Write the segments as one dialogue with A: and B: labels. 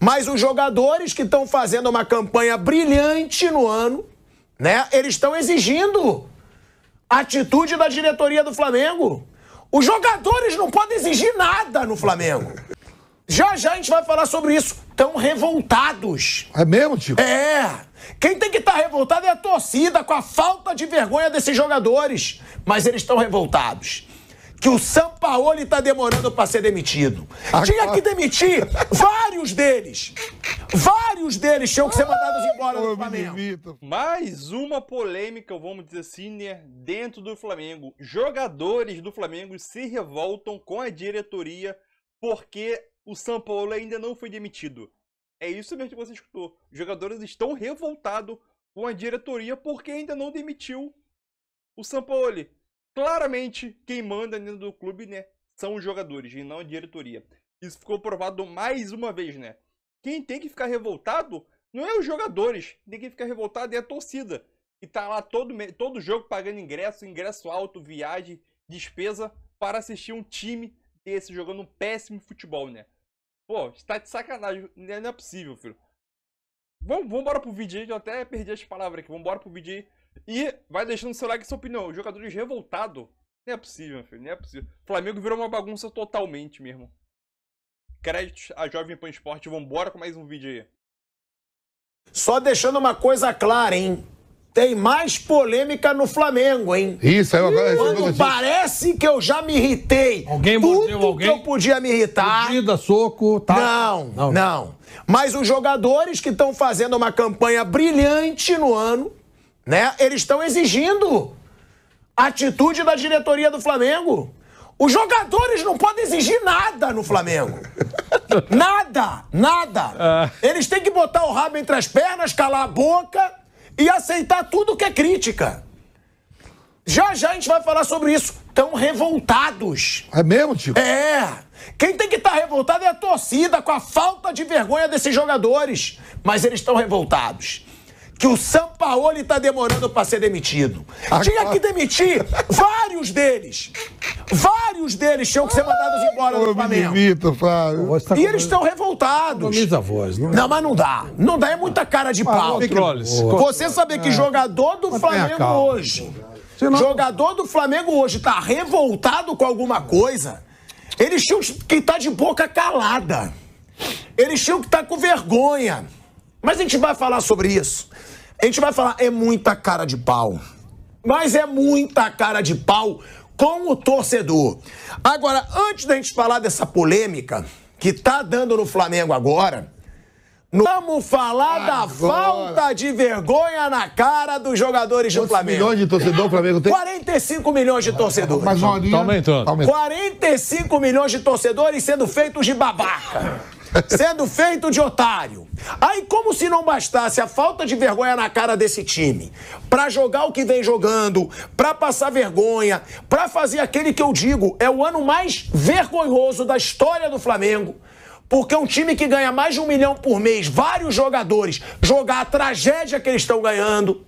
A: Mas os jogadores que estão fazendo uma campanha brilhante no ano, né? Eles estão exigindo atitude da diretoria do Flamengo. Os jogadores não podem exigir nada no Flamengo. Já já a gente vai falar sobre isso. Estão revoltados. É mesmo, Tio? É. Quem tem que estar tá revoltado é a torcida com a falta de vergonha desses jogadores. Mas eles estão revoltados que o Sampaoli está demorando para ser demitido. Agora... Tinha que demitir vários
B: deles.
A: Vários deles tinham que ser mandados embora do Flamengo.
B: Mais uma polêmica, vamos dizer assim, né, dentro do Flamengo. Jogadores do Flamengo se revoltam com a diretoria porque o Sampaoli ainda não foi demitido. É isso mesmo que você escutou. Os jogadores estão revoltados com a diretoria porque ainda não demitiu o Sampaoli claramente quem manda dentro do clube, né, são os jogadores e não a diretoria. Isso ficou provado mais uma vez, né? Quem tem que ficar revoltado não é os jogadores, tem que ficar revoltado é a torcida. E tá lá todo, todo jogo pagando ingresso, ingresso alto, viagem, despesa para assistir um time desse jogando um péssimo futebol, né? Pô, está de sacanagem, não é, é possível, filho. Vamos, vamos embora pro vídeo aí, eu até perdi as palavras aqui. Vamos embora pro vídeo aí. E vai deixando seu like e sua opinião. Jogadores revoltados, Não é possível, meu filho. Não é possível. Flamengo virou uma bagunça totalmente mesmo. Créditos a Jovem Pan Esporte. Vambora com mais um vídeo aí.
A: Só deixando uma coisa clara, hein? Tem mais polêmica no Flamengo, hein? Isso, aí agora. Quando parece que eu já me irritei. Alguém mordeu alguém? que eu podia me irritar. Mordida, soco, tá? Não, não. não. Mas os jogadores que estão fazendo uma campanha brilhante no ano né? Eles estão exigindo atitude da diretoria do Flamengo. Os jogadores não podem exigir nada no Flamengo. Nada, nada. Ah. Eles têm que botar o rabo entre as pernas, calar a boca e aceitar tudo que é crítica. Já já a gente vai falar sobre isso. Tão revoltados. É mesmo, Tio. É. Quem tem que estar tá revoltado é a torcida com a falta de vergonha desses jogadores. Mas eles estão revoltados que o Sampaoli está demorando para ser demitido. Agora... Tinha que demitir vários deles. Vários deles tinham que ser mandados embora do Flamengo.
C: Fábio. Tá e eles estão
A: revoltados. Não a voz, não, é? não, mas não dá. Não dá, é muita cara de ah, pau. Você saber que é. jogador do Flamengo hoje. Jogador do Flamengo hoje está revoltado com alguma coisa. Eles tinham que estar tá de boca calada. Eles tinham que estar tá com vergonha. Mas a gente vai falar sobre isso. A gente vai falar, é muita cara de pau. Mas é muita cara de pau com o torcedor. Agora, antes da gente falar dessa polêmica que tá dando no Flamengo agora, Vamos falar Agora. da falta de vergonha na cara dos jogadores Quantos do Flamengo. milhões de torcedor o Flamengo tem? 45 milhões de torcedores. Mas, Maurinho, tá aumentando. 45 tá milhões de torcedores sendo feitos de babaca sendo feito de otário. Aí, como se não bastasse a falta de vergonha na cara desse time, para jogar o que vem jogando, para passar vergonha, para fazer aquele que eu digo é o ano mais vergonhoso da história do Flamengo. Porque um time que ganha mais de um milhão por mês, vários jogadores, jogar a tragédia que eles estão ganhando.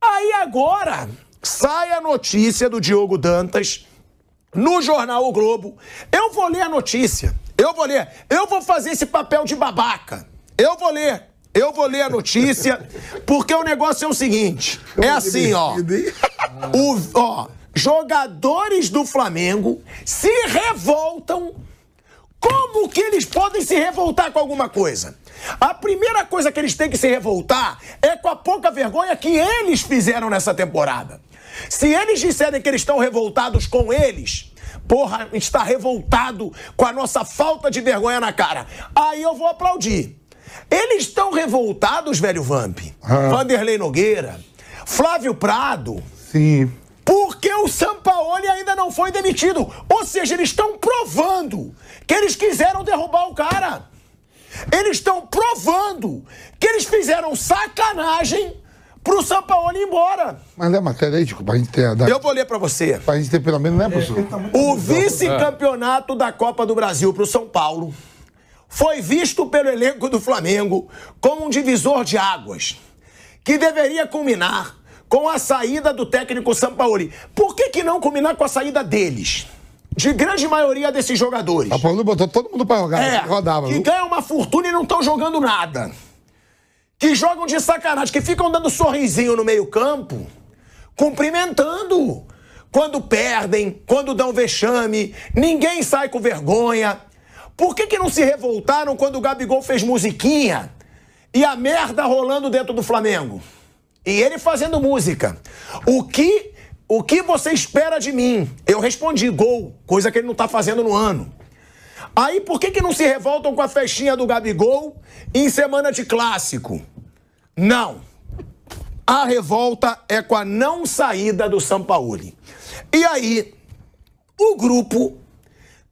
A: Aí agora sai a notícia do Diogo Dantas no jornal O Globo. Eu vou ler a notícia. Eu vou ler. Eu vou fazer esse papel de babaca. Eu vou ler. Eu vou ler a notícia, porque o negócio é o seguinte: é assim, ó. O, ó jogadores do Flamengo se revoltam. Como que eles podem se revoltar com alguma coisa? A primeira coisa que eles têm que se revoltar é com a pouca vergonha que eles fizeram nessa temporada. Se eles disserem que eles estão revoltados com eles, porra, está revoltado com a nossa falta de vergonha na cara. Aí eu vou aplaudir. Eles estão revoltados, velho Vamp. Ah. Vanderlei Nogueira, Flávio Prado. Sim. Porque o Sampaoli ainda não foi demitido. Ou seja, eles estão provando que eles quiseram derrubar o cara. Eles estão provando que eles fizeram sacanagem pro São Paulo ir embora.
C: Mas lê a é matéria aí, desculpa, a gente ter. Da... Eu vou ler pra você. Pra gente ter pelo menos, né, é, professor? É, tá o vice-campeonato
A: é. da Copa do Brasil pro São Paulo foi visto pelo elenco do Flamengo como um divisor de águas que deveria culminar com a saída do técnico Sampaoli. Por que, que não culminar com a saída deles? de grande maioria desses jogadores. A Paulo botou todo mundo para jogar, é, rodava. Que ganham ganha uma fortuna e não estão jogando nada que jogam de sacanagem, que ficam dando sorrisinho no meio-campo, cumprimentando quando perdem, quando dão vexame, ninguém sai com vergonha. Por que, que não se revoltaram quando o Gabigol fez musiquinha e a merda rolando dentro do Flamengo? E ele fazendo música. O que o que você espera de mim? Eu respondi gol, coisa que ele não tá fazendo no ano. Aí por que que não se revoltam com a festinha do Gabigol em semana de clássico? Não. A revolta é com a não saída do Sampaoli. E aí, o grupo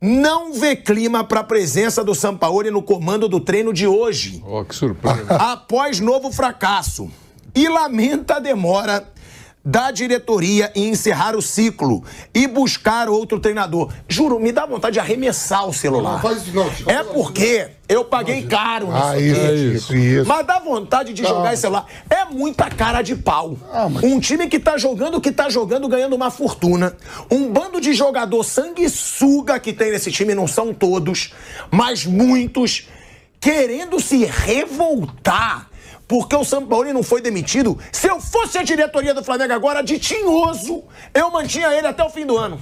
A: não vê clima para a presença do Sampaoli no comando do treino de hoje.
D: Oh, que surpresa.
A: Após novo fracasso. E lamenta a demora da diretoria e encerrar o ciclo e buscar outro treinador. Juro, me dá vontade de arremessar o celular. Não, faz isso não. é porque eu paguei caro ah, nisso ah, isso, isso, isso, Mas dá vontade de jogar esse celular. É muita cara de pau. Ah, um time que tá jogando, que tá jogando, ganhando uma fortuna. Um bando de jogador sanguessuga que tem nesse time, não são todos, mas muitos, querendo se revoltar porque o Sampaoli não foi demitido. Se eu fosse a diretoria do Flamengo agora, de tinhoso, eu mantinha ele até o fim do ano.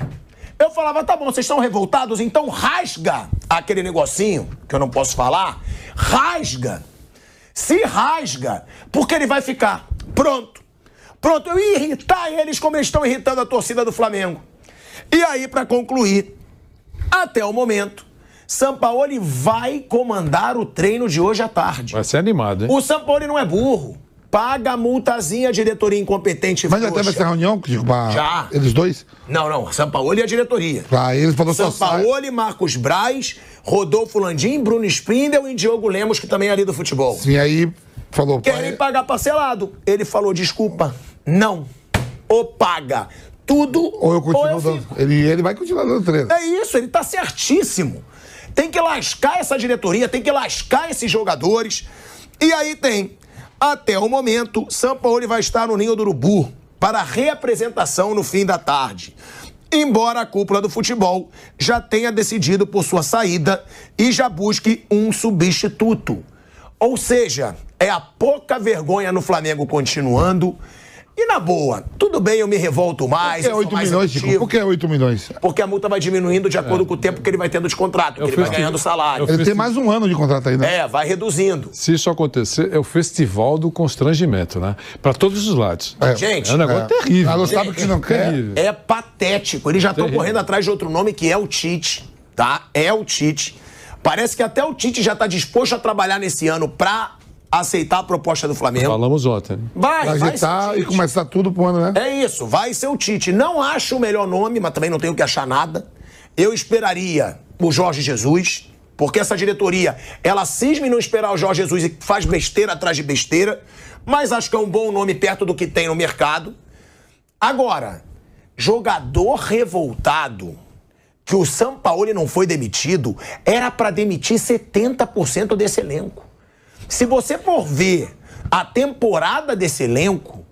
A: Eu falava, tá bom, vocês estão revoltados, então rasga aquele negocinho, que eu não posso falar, rasga. Se rasga, porque ele vai ficar. Pronto. Pronto, eu ia irritar eles como eles estão irritando a torcida do Flamengo. E aí, para concluir, até o momento, Sampaoli vai comandar o treino de hoje à tarde.
D: Vai ser animado,
A: hein? O Sampaoli não é burro. Paga a multazinha, a diretoria incompetente. Mas já teve essa
C: reunião desculpa,
A: já. eles dois? Não, não. Sampaoli e a diretoria. Ah, ele falou Sampaoli, só Sampaoli, Marcos Braz, Rodolfo Landim, Bruno Spindel e Diogo Lemos, que também é ali do futebol. Sim, aí falou... Querem pagar parcelado. Ele falou, desculpa, não. Ou paga tudo. Ou eu continuo ou eu dando. Ele, ele vai continuar dando treino. É isso, ele tá certíssimo. Tem que lascar essa diretoria, tem que lascar esses jogadores. E aí tem, até o momento, Sampaoli vai estar no Ninho do Urubu para reapresentação no fim da tarde. Embora a cúpula do futebol já tenha decidido por sua saída e já busque um substituto. Ou seja, é a pouca vergonha no Flamengo continuando
C: e na boa, tudo bem, eu me revolto mais. Por que 8 milhões, Chico? Por que 8 milhões?
A: Porque a multa vai diminuindo de acordo é. com o tempo que ele vai tendo de contrato, eu que ele vai ganhando salário. Ele tem mais
D: um ano de contrato ainda. Né? É, vai reduzindo. Se isso acontecer, é o festival do constrangimento, né? Para todos os lados. É. Gente. É um negócio é. terrível. Ela sabe que não é quer. É patético. Eles já estão correndo
A: atrás de outro nome que é o Tite, tá? É o Tite. Parece que até o Tite já está disposto a trabalhar nesse ano para aceitar a proposta do Flamengo. Falamos ontem. Né?
C: Vai, pra vai ajeitar e começar tudo pro ano, né?
A: É isso, vai ser o Tite. Não acho o melhor nome, mas também não tenho que achar nada. Eu esperaria o Jorge Jesus, porque essa diretoria, ela cisma em não esperar o Jorge Jesus e faz besteira atrás de besteira, mas acho que é um bom nome perto do que tem no mercado. Agora, jogador revoltado que o Sampaoli não foi demitido, era para demitir 70% desse elenco. Se você for ver a temporada desse elenco,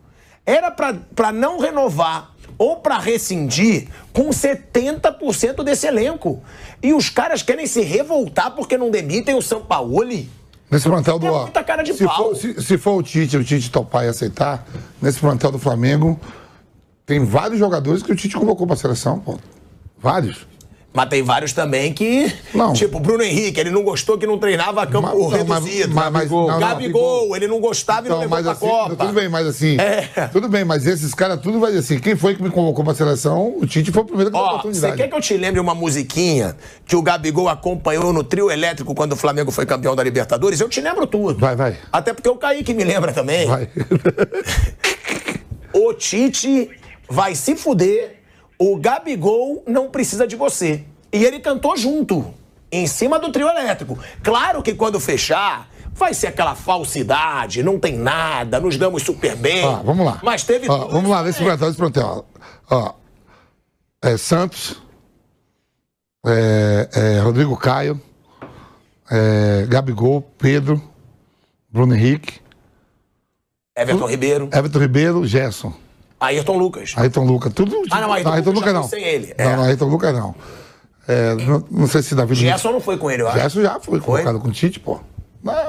A: era para não renovar ou para rescindir com 70% desse elenco. E os caras querem se revoltar porque não demitem o Sampaoli.
C: Nesse plantel do. É muita cara de se pau. For, se, se, for o Tite, o Tite topar e aceitar, nesse plantel do Flamengo, tem vários jogadores que o Tite convocou para a seleção, pô. Vários.
A: Mas tem vários também que. Não. Tipo, Bruno Henrique, ele não gostou que não treinava campo mas, reduzido. Mas, mas, Gabigol, não, não, Gabigol ele não gostava então, e não então, levou assim, Copa. Tudo bem, mas assim. É.
C: Tudo bem, mas esses caras tudo vai assim. Quem foi que me convocou pra seleção? O Tite foi o primeiro que oportunidade. Você
A: quer que eu te lembre uma musiquinha que o Gabigol acompanhou no trio elétrico quando o Flamengo foi campeão da Libertadores? Eu te lembro tudo. Vai, vai. Até porque é o Kaique me lembra também. Vai. o Tite vai se fuder o Gabigol não precisa de você. E ele cantou junto, em cima do trio elétrico. Claro que quando fechar, vai ser aquela falsidade, não tem nada, nos damos super bem. Ah, vamos lá. Mas teve. Ah,
C: vamos lá, vê se nesse é, Santos, é, é, Rodrigo Caio, é Gabigol, Pedro, Bruno Henrique. Everton Ribeiro. Everton Ribeiro, Gerson.
A: Ayrton Lucas.
C: Ayrton Lucas, tudo. Ah, não, Ayrton, Ayrton Lucas, Lucas não. Sem ele. Não, é. não, Ayrton Lucas não. É, não, não, sei se Davi Luiz. Gerson não foi
A: com ele, eu acho. Gerson
C: já foi convocado com o Tite, pô.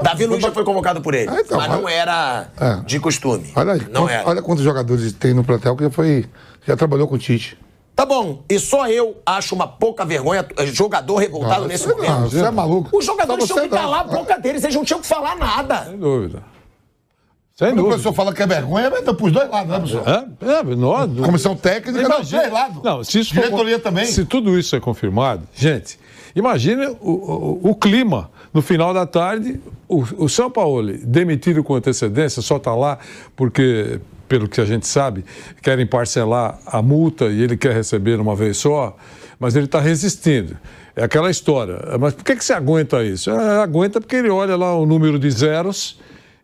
A: Davi Luiz já foi convocado por ele. Ah, então, mas olha, não era é. de costume.
C: Olha aí, não era. olha quantos jogadores tem no plantel que já foi. Já trabalhou com o Tite. Tá
A: bom, e só eu acho uma pouca vergonha é, jogador revoltado não, nesse momento. Não, você é maluco. Os jogadores tinham que calar a boca
C: deles, eles não tinham que falar nada. Sem dúvida. Sem Quando dúvida. o fala que é vergonha, mas para dois lados, né, professor?
D: É, é, não, Comissão técnica, imagina, não, dois lados. Não, se isso Diretoria for, também. Se tudo isso é confirmado, gente, imagine o, o, o clima. No final da tarde, o, o São Paulo, demitido com antecedência, só está lá porque pelo que a gente sabe, querem parcelar a multa e ele quer receber uma vez só, mas ele está resistindo. É aquela história. Mas por que, que você aguenta isso? É, aguenta porque ele olha lá o número de zeros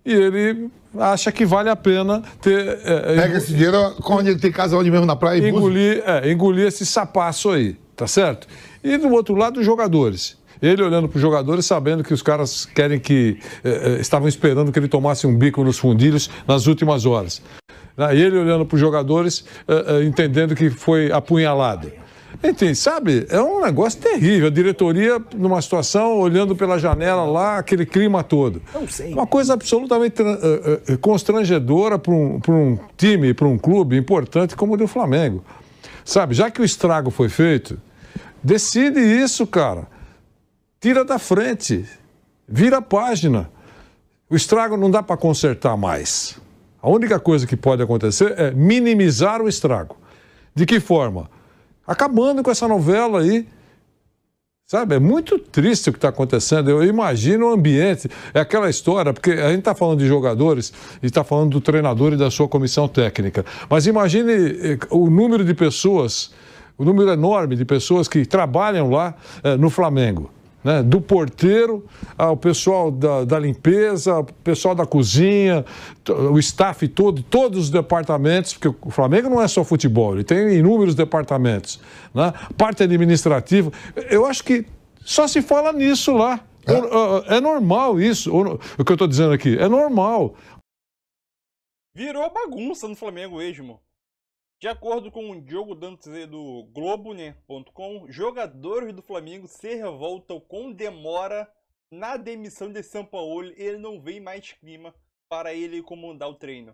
D: e ele acha que vale a pena ter. É, é, Pega esse dinheiro onde tem casa onde mesmo na praia e engolir, é, engolir esse sapaço aí, tá certo? E do outro lado, os jogadores. Ele olhando para os jogadores, sabendo que os caras querem que. Eh, estavam esperando que ele tomasse um bico nos fundilhos nas últimas horas. Né, ele olhando para os jogadores, eh, entendendo que foi apunhalado. Enfim, sabe, é um negócio terrível. A diretoria numa situação, olhando pela janela lá, aquele clima todo. Não sei. Uma coisa absolutamente uh, uh, constrangedora para um, um time, para um clube importante como o do Flamengo. Sabe, já que o estrago foi feito, decide isso, cara. Tira da frente, vira a página. O estrago não dá para consertar mais. A única coisa que pode acontecer é minimizar o estrago. De que forma? acabando com essa novela aí. Sabe, é muito triste o que está acontecendo. Eu imagino o ambiente. É aquela história, porque a gente está falando de jogadores e está falando do treinador e da sua comissão técnica. Mas imagine eh, o número de pessoas, o número enorme de pessoas que trabalham lá eh, no Flamengo. Né, do porteiro ao pessoal da, da limpeza, ao pessoal da cozinha, o staff todo, todos os departamentos, porque o Flamengo não é só futebol, ele tem inúmeros departamentos, né, parte administrativa. Eu acho que só se fala nisso lá. É, ah, ah, é normal isso, o que eu estou dizendo aqui, é normal.
B: Virou bagunça no Flamengo, irmão. De acordo com o Diogo Dantes do Globo.com, né, jogadores do Flamengo se revoltam com demora na demissão de Sampaoli. Ele não vem mais clima para ele comandar o treino.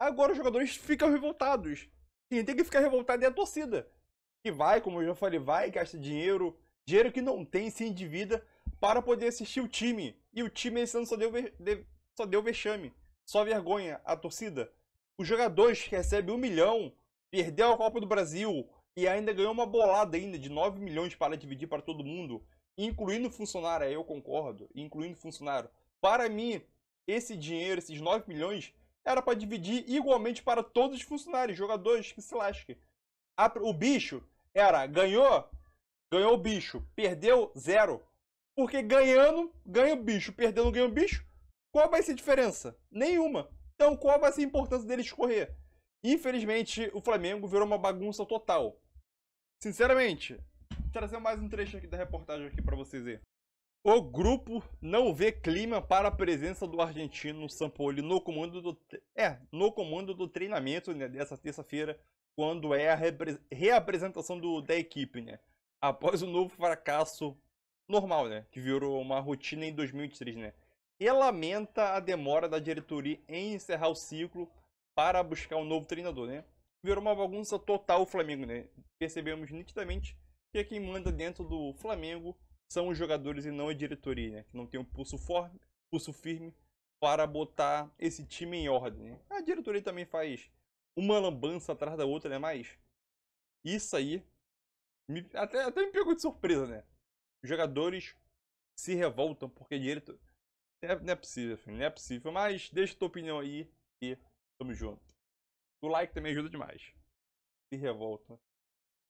B: Agora os jogadores ficam revoltados. Quem tem que ficar revoltado é a torcida. Que vai, como eu já falei, vai, gasta dinheiro. Dinheiro que não tem, se endivida, para poder assistir o time. E o time esse ano só deu, só deu vexame. Só vergonha. A torcida. Os jogadores recebem um milhão perdeu a Copa do Brasil e ainda ganhou uma bolada ainda de 9 milhões para dividir para todo mundo, incluindo funcionário, aí eu concordo, incluindo funcionário. Para mim, esse dinheiro, esses 9 milhões, era para dividir igualmente para todos os funcionários, jogadores que se lasquem. O bicho era ganhou, ganhou o bicho, perdeu zero. Porque ganhando, ganha o bicho, perdendo, ganha o bicho. Qual vai ser a diferença? Nenhuma. Então qual vai ser a importância deles correr? Infelizmente, o Flamengo virou uma bagunça total. Sinceramente, vou trazer mais um trecho aqui da reportagem aqui para vocês verem. O grupo não vê clima para a presença do argentino Sampaoli no comando do, é, no comando do treinamento né, dessa terça-feira, quando é a reapresentação do, da equipe, né? Após o novo fracasso normal, né? Que virou uma rotina em 2003, né? E lamenta a demora da diretoria em encerrar o ciclo para buscar um novo treinador, né? Virou uma bagunça total o Flamengo, né? Percebemos nitidamente que quem manda dentro do Flamengo são os jogadores e não a diretoria, né? Que não tem um pulso, forte, pulso firme para botar esse time em ordem. Né? A diretoria também faz uma lambança atrás da outra, né? Mas isso aí me, até, até me pegou de surpresa, né? Os jogadores se revoltam porque a diretoria é, né? não é possível, filho, não é possível. Mas deixa tua opinião aí e Tamo junto. O like também ajuda demais. Se revolta.